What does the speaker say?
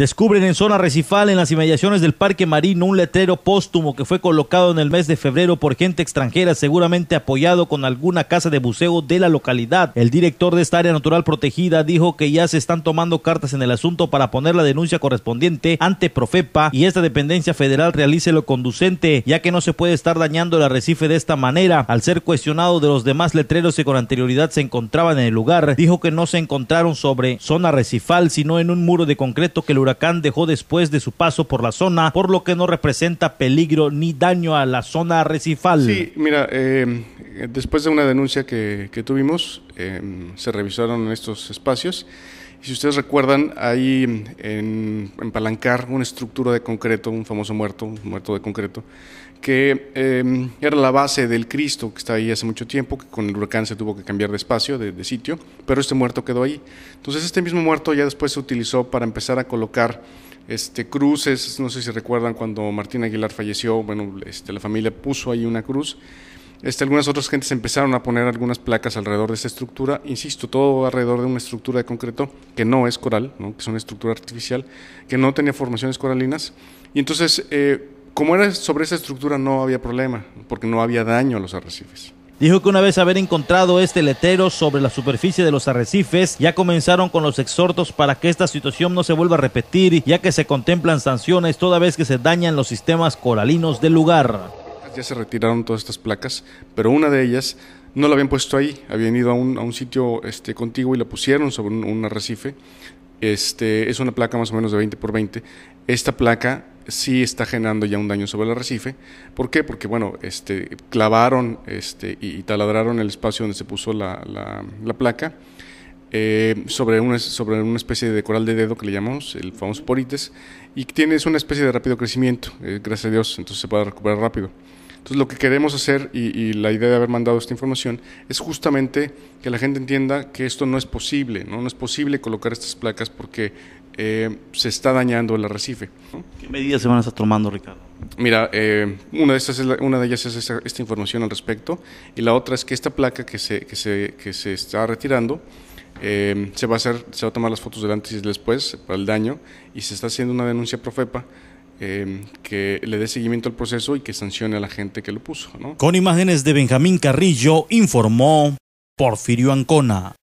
Descubren en zona recifal, en las inmediaciones del Parque Marino, un letrero póstumo que fue colocado en el mes de febrero por gente extranjera, seguramente apoyado con alguna casa de buceo de la localidad. El director de esta área natural protegida dijo que ya se están tomando cartas en el asunto para poner la denuncia correspondiente ante Profepa y esta dependencia federal realice lo conducente, ya que no se puede estar dañando el arrecife de esta manera. Al ser cuestionado de los demás letreros que con anterioridad se encontraban en el lugar, dijo que no se encontraron sobre zona recifal, sino en un muro de concreto que lo huracán dejó después de su paso por la zona, por lo que no representa peligro ni daño a la zona recifal Sí, mira, eh, después de una denuncia que, tuvimos, eh, se revisaron estos espacios y si ustedes recuerdan, ahí en, Palancar una estructura de concreto, un famoso muerto, un muerto de concreto, que em, era la base del Cristo que está ahí hace mucho tiempo, que con el huracán se tuvo que cambiar de espacio, de, sitio, pero este muerto quedó ahí. Entonces este mismo muerto ya después se utilizó para empezar a colocar este, cruces, no sé si recuerdan cuando Martín Aguilar falleció, bueno, este, la familia puso ahí una cruz este, algunas otras gentes empezaron a poner algunas placas alrededor de esta estructura, insisto, todo alrededor de una estructura de concreto que no es coral, que es una estructura artificial, que no tenía formaciones coralinas. Y entonces, eh, como era sobre esa estructura, no había problema, porque no había daño a los arrecifes. Dijo que una vez haber encontrado este letero sobre la superficie de los arrecifes, ya comenzaron con los exhortos para que esta situación no se vuelva a repetir, ya que se contemplan sanciones toda vez que se dañan los sistemas coralinos del lugar ya se retiraron todas estas placas, pero una de ellas no la habían puesto ahí, habían ido a un, a un sitio este, contiguo y la pusieron sobre un, arrecife. Este, es una placa más o menos de 20 por 20. Esta placa sí está generando ya un daño sobre el arrecife. ¿Por qué? Porque, bueno, este, clavaron este, y, taladraron el espacio donde se puso la, la placa eh, sobre, una, sobre una especie de coral de dedo que le llamamos, el famoso porites, y tiene una especie de rápido crecimiento, eh, gracias a Dios, entonces se puede recuperar rápido. Entonces lo que queremos hacer y, la idea de haber mandado esta información es justamente que la gente entienda que esto no es posible, no, es posible colocar estas placas porque eh, se está dañando el arrecife. ¿Qué medidas se van a estar tomando, Ricardo? Mira, una, de ellas es esta, información al respecto y la otra es que esta placa que se, se, que se está retirando eh, se, va a hacer, se va a tomar las fotos del antes y después para el daño y se está haciendo una denuncia profepa eh, que le dé seguimiento al proceso y que sancione a la gente que lo puso. Con imágenes de Benjamín Carrillo informó Porfirio Ancona.